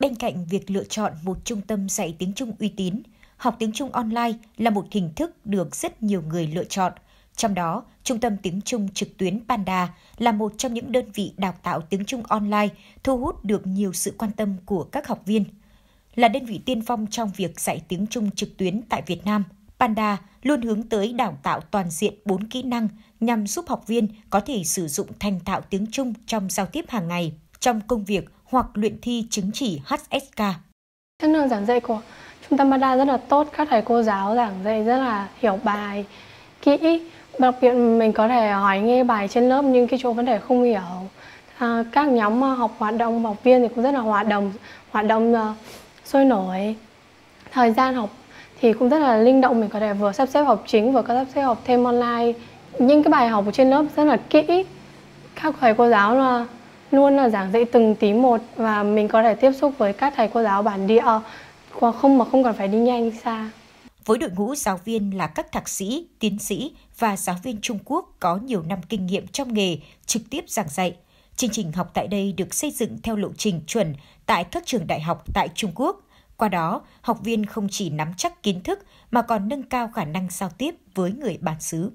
Bên cạnh việc lựa chọn một trung tâm dạy tiếng Trung uy tín, học tiếng Trung online là một hình thức được rất nhiều người lựa chọn. Trong đó, Trung tâm Tiếng Trung trực tuyến Panda là một trong những đơn vị đào tạo tiếng Trung online thu hút được nhiều sự quan tâm của các học viên. Là đơn vị tiên phong trong việc dạy tiếng Trung trực tuyến tại Việt Nam, Panda luôn hướng tới đào tạo toàn diện 4 kỹ năng nhằm giúp học viên có thể sử dụng thành thạo tiếng Trung trong giao tiếp hàng ngày trong công việc hoặc luyện thi chứng chỉ HSK. Chất lượng giảng dạy của trung tâm Bada rất là tốt, các thầy cô giáo giảng dạy rất là hiểu bài kỹ. Đặc biệt mình có thể hỏi nghe bài trên lớp nhưng cái chỗ vấn đề không hiểu. À, các nhóm à, học hoạt động học viên thì cũng rất là hoạt động, hoạt động uh, sôi nổi. Thời gian học thì cũng rất là linh động, mình có thể vừa sắp xếp học chính vừa có sắp xếp học thêm online. Những cái bài học trên lớp rất là kỹ, các thầy cô giáo là luôn là giảng dạy từng tí một và mình có thể tiếp xúc với các thầy cô giáo bản địa ờ, không mà không cần phải đi nhanh đi xa. Với đội ngũ giáo viên là các thạc sĩ, tiến sĩ và giáo viên Trung Quốc có nhiều năm kinh nghiệm trong nghề trực tiếp giảng dạy. Chương trình học tại đây được xây dựng theo lộ trình chuẩn tại các trường đại học tại Trung Quốc. Qua đó, học viên không chỉ nắm chắc kiến thức mà còn nâng cao khả năng giao tiếp với người bản xứ.